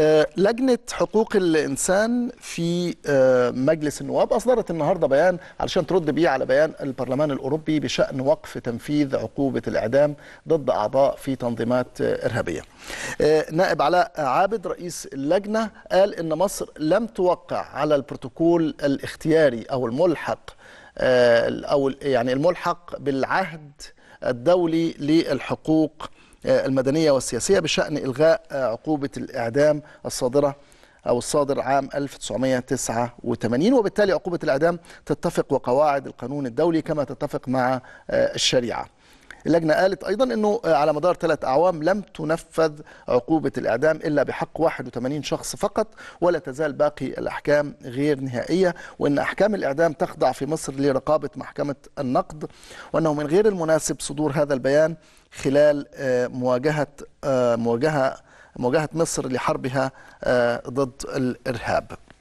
آه، لجنة حقوق الإنسان في آه، مجلس النواب أصدرت النهاردة بيان علشان ترد بيه على بيان البرلمان الأوروبي بشأن وقف تنفيذ عقوبة الإعدام ضد أعضاء في تنظيمات إرهابية آه، نائب علاء عابد رئيس اللجنة قال إن مصر لم توقع على البروتوكول الاختياري أو الملحق أو يعني الملحق بالعهد الدولي للحقوق آه، المدنية والسياسية بشأن إلغاء آه، عقوبة الإعدام الصادرة أو الصادر عام 1989 وبالتالي عقوبة الإعدام تتفق وقواعد القانون الدولي كما تتفق مع آه، الشريعة اللجنة قالت أيضا أنه على مدار ثلاث أعوام لم تنفذ عقوبة الإعدام إلا بحق 81 شخص فقط ولا تزال باقي الأحكام غير نهائية وأن أحكام الإعدام تخضع في مصر لرقابة محكمة النقد وأنه من غير المناسب صدور هذا البيان خلال آه، مواجهة آه، مواجهة مواجهة مصر لحربها آه، ضد الإرهاب